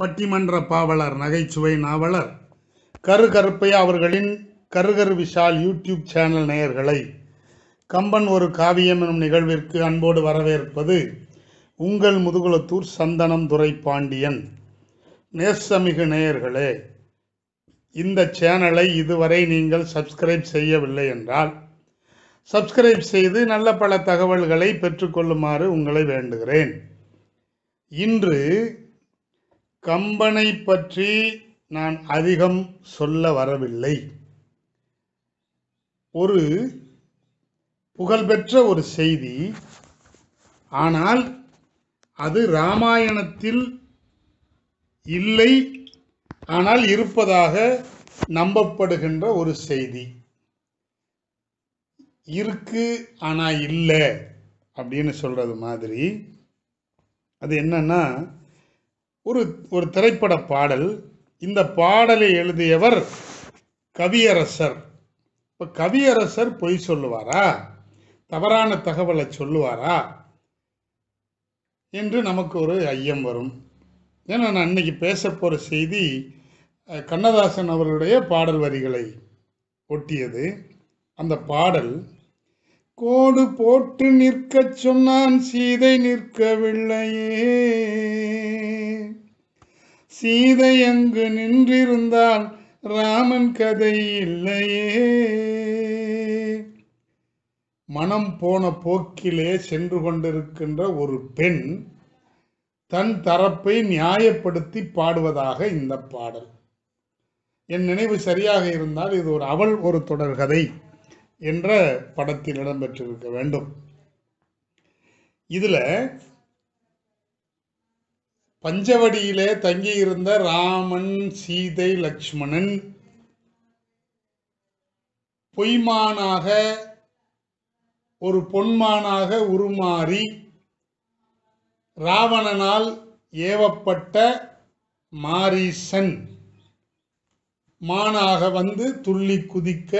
பட்டிமன்ற பாவலர் நகைச்சுவை நாவலர் கரு கருப்பையா அவர்களின் கருகரு விஷால் யூடியூப் சேனல் நேயர்களை கம்பன் ஒரு காவியம் என்னும் நிகழ்விற்கு அன்போடு வரவேற்பது உங்கள் முதுகுலத்தூர் சந்தனம் துரை பாண்டியன் நேசமிகு நேயர்களே இந்த சேனலை இதுவரை நீங்கள் சப்ஸ்கிரைப் செய்யவில்லை என்றால் சப்ஸ்கிரைப் செய்து நல்ல பல தகவல்களை பெற்றுக்கொள்ளுமாறு உங்களை வேண்டுகிறேன் இன்று கம்பனை பற்றி நான் அதிகம் சொல்ல வரவில்லை ஒரு புகழ்பெற்ற ஒரு செய்தி ஆனால் அது ராமாயணத்தில் இல்லை ஆனால் இருப்பதாக நம்பப்படுகின்ற ஒரு செய்தி இருக்கு ஆனால் இல்லை அப்படின்னு சொல்கிறது மாதிரி அது என்னன்னா ஒரு ஒரு திரைப்பட பாடல் இந்த பாடலை எழுதியவர் கவியரசர் இப்போ கவியரசர் பொய் சொல்லுவாரா தவறான தகவலை சொல்லுவாரா என்று நமக்கு ஒரு ஐயம் வரும் ஏன்னா நான் இன்னைக்கு பேச போகிற செய்தி கண்ணதாசன் அவர்களுடைய பாடல் வரிகளை ஒட்டியது அந்த பாடல் கோடு போட்டு நிற்கச் சொன்னான் சீதை நிற்கவில்லையே சீதை அங்கு நின்றிருந்தால் ராமன் கதை இல்லையே மனம் போன போக்கிலே சென்று கொண்டிருக்கின்ற ஒரு பெண் தன் தரப்பை நியாயப்படுத்தி பாடுவதாக இந்த பாடல் என் நினைவு சரியாக இருந்தால் இது ஒரு அவள் ஒரு தொடர்கதை என்ற படத்தில் இடம்பெற்றிருக்க வேண்டும் இதில் பஞ்சவடியிலே தங்கியிருந்த ராமன் சீதை லக்ஷ்மணன் பொய்மானாக ஒரு பொன்மானாக உருமாறி ராவணனால் ஏவப்பட்ட மாரீசன் மானாக வந்து துள்ளி குதிக்க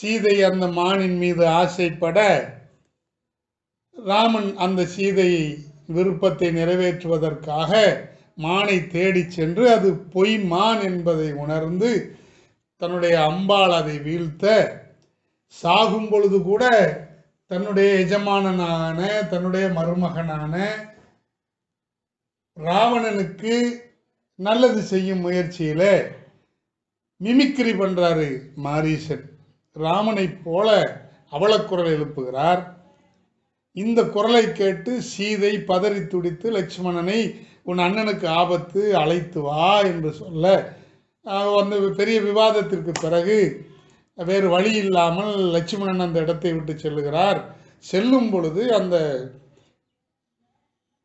சீதை அந்த மானின் மீது ஆசைப்பட ராமன் அந்த சீதையை விருப்பத்தை நிறைவேற்றுவதற்காக மானை தேடிச் சென்று அது பொய் மான் என்பதை உணர்ந்து தன்னுடைய அம்பால் அதை வீழ்த்த சாகும் பொழுது கூட தன்னுடைய எஜமானனான தன்னுடைய மருமகனான ராவணனுக்கு நல்லது செய்யும் முயற்சியில் மிமிக்ரி பண்ணுறாரு மாரீசன் ராமனைப் போல அவலக்குரல் எழுப்புகிறார் இந்த குரலை கேட்டு சீதை பதறி துடித்து லட்சுமணனை உன் அண்ணனுக்கு ஆபத்து அழைத்து வா என்று சொல்ல அந்த பெரிய விவாதத்திற்கு பிறகு வேறு வழி இல்லாமல் லட்சுமணன் அந்த இடத்தை விட்டு செல்லுகிறார் செல்லும் பொழுது அந்த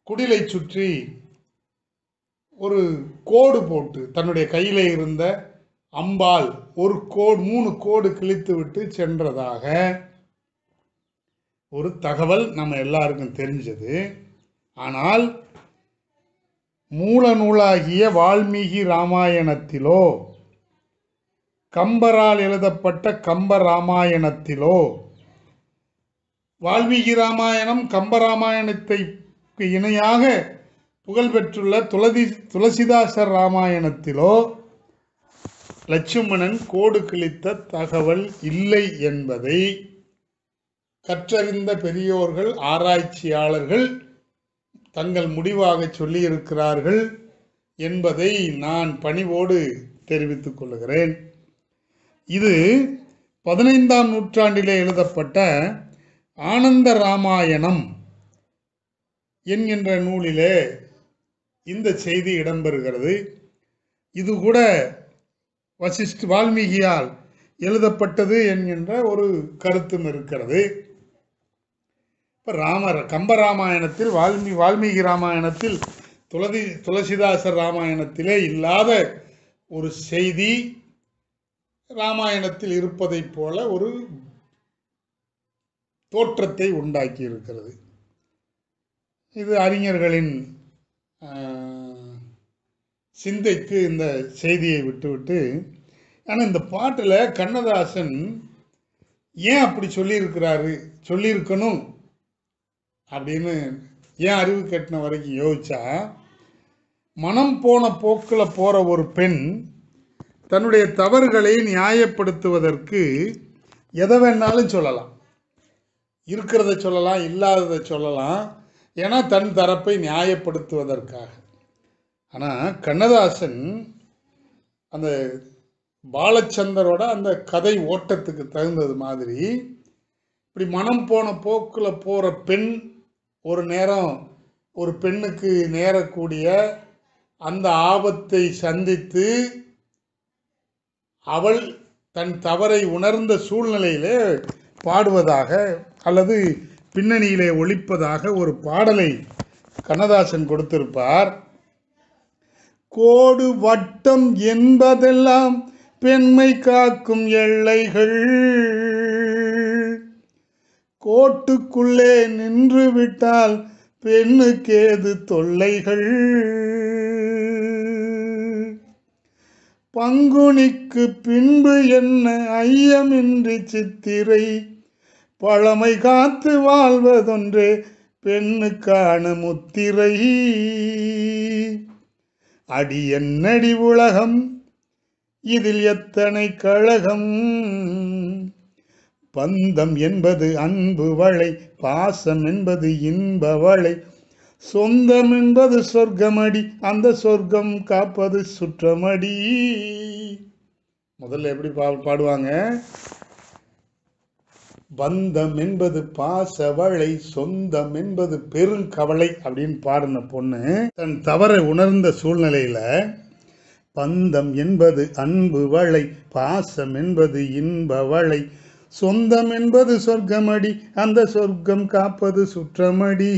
குடிலை சுற்றி ஒரு கோடு போட்டு தன்னுடைய கையில் இருந்த அம்பால் ஒரு கோடு மூணு கோடு கிழித்து விட்டு சென்றதாக ஒரு தகவல் நம்ம எல்லாருக்கும் தெரிஞ்சது ஆனால் மூல நூலாகிய வால்மீகி ராமாயணத்திலோ கம்பரால் எழுதப்பட்ட கம்ப ராமாயணத்திலோ வால்மீகி ராமாயணம் கம்ப ராமாயணத்தை இணையாக புகழ்பெற்றுள்ள துளதி துளசிதாசர் ராமாயணத்திலோ லட்சுமணன் கோடு கிழித்த தகவல் இல்லை என்பதை கற்றறிந்த பெரியோர்கள் ஆராய்ச்சியாளர்கள் தங்கள் முடிவாக சொல்லியிருக்கிறார்கள் என்பதை நான் பணிவோடு தெரிவித்துக் கொள்கிறேன் இது பதினைந்தாம் நூற்றாண்டிலே எழுதப்பட்ட ஆனந்த ராமாயணம் என்கின்ற நூலிலே இந்த செய்தி இடம்பெறுகிறது இது கூட வசிஷ்ட வால்மீகியால் எழுதப்பட்டது என்கின்ற ஒரு கருத்தும் இருக்கிறது இப்போ ராமர் கம்பராமாயணத்தில் வால்மீ வால்மீகி ராமாயணத்தில் துளதி துளசிதாசர் ராமாயணத்திலே இல்லாத ஒரு செய்தி ராமாயணத்தில் இருப்பதைப் போல ஒரு தோற்றத்தை உண்டாக்கி இருக்கிறது இது அறிஞர்களின் சிந்தைக்கு இந்த செய்தியை விட்டுவிட்டு ஆனால் இந்த பாட்டில் கண்ணதாசன் ஏன் அப்படி சொல்லியிருக்கிறாரு சொல்லியிருக்கணும் அப்படின்னு ஏன் அறிவு கட்டின வரைக்கும் யோசிச்சா மனம் போன போக்கில் போகிற ஒரு பெண் தன்னுடைய தவறுகளை நியாயப்படுத்துவதற்கு எதை வேணாலும் சொல்லலாம் இருக்கிறத சொல்லலாம் இல்லாததை சொல்லலாம் ஏன்னா தன் தரப்பை நியாயப்படுத்துவதற்காக ஆனால் கண்ணதாசன் அந்த பாலச்சந்தரோட அந்த கதை ஓட்டத்துக்கு தகுந்தது மாதிரி இப்படி மனம் போன போக்கில் போகிற பெண் ஒரு நேரம் ஒரு பெண்ணுக்கு நேரக்கூடிய அந்த ஆபத்தை சந்தித்து அவள் தன் தவறை உணர்ந்த சூழ்நிலையிலே பாடுவதாக அல்லது பின்னணியிலே ஒழிப்பதாக ஒரு பாடலை கண்ணதாசன் கொடுத்திருப்பார் கோடு வட்டம் என்பதெல்லாம் பெண்மை காக்கும் எல்லைகள் கோட்டுக்குள்ளே நின்று விட்டால் பெண்ணுக்கேது தொல்லைகள் பங்குனிக்கு பின்பு என்ன ஐயமின்றி சித்திரை பழமை காத்து வாழ்வதொன்றே பெண்ணுக்கான முத்திரை அடி என்னடி உலகம் இதில் எத்தனை கழகம் பந்தம் என்பது அன்பு வளை பாசம் என்பது இன்ப வளை சொந்தம் என்பது சொர்க்கமடி அந்த சொர்க்கம் காப்பது சுற்றமடி முதல்ல எப்படி பா பாடுவாங்க பந்தம் என்பது பாசவளை சொந்தம் என்பது பெருங்கவலை அப்படின்னு பாடின பொண்ணு தன் தவறை உணர்ந்த சூழ்நிலையில பந்தம் என்பது அன்பு வளை பாசம் என்பது இன்ப வளை சொந்தம் என்பது சொர்க்கமடி அந்த சொர்க்கம் காப்பது சுற்றமடி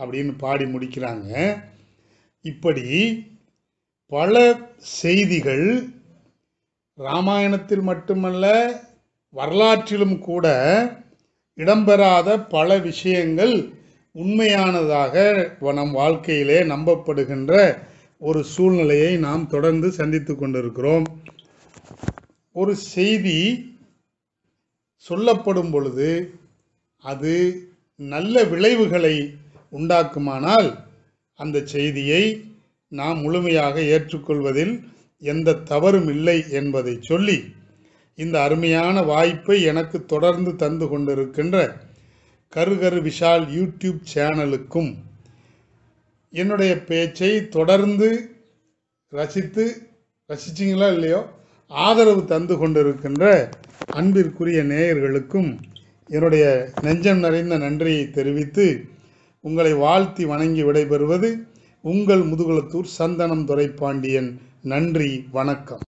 அப்படின்னு பாடி முடிக்கிறாங்க இப்படி பல செய்திகள் ராமாயணத்தில் மட்டுமல்ல வரலாற்றிலும் கூட இடம்பெறாத பல விஷயங்கள் உண்மையானதாக நம் வாழ்க்கையிலே நம்பப்படுகின்ற ஒரு சூழ்நிலையை நாம் தொடர்ந்து சந்தித்து கொண்டிருக்கிறோம் ஒரு செய்தி சொல்லப்படும் பொழுது அது நல்ல விளைவுகளை உண்டாக்குமானால் அந்த செய்தியை நாம் முழுமையாக ஏற்றுக்கொள்வதில் எந்த தவறும் இல்லை என்பதை சொல்லி இந்த அருமையான வாய்ப்பை எனக்கு தொடர்ந்து தந்து கொண்டிருக்கின்ற கருகரு விஷால் யூடியூப் சேனலுக்கும் என்னுடைய பேச்சை தொடர்ந்து ரசித்து ரசிச்சிங்களா இல்லையோ ஆதரவு தந்து கொண்டிருக்கின்ற அன்பிற்குரிய நேயர்களுக்கும் என்னுடைய நெஞ்சம் நிறைந்த நன்றியை தெரிவித்து உங்களை வாழ்த்தி வணங்கி விடைபெறுவது உங்கள் முதுகுலத்தூர் சந்தனம் பாண்டியன் நன்றி வணக்கம்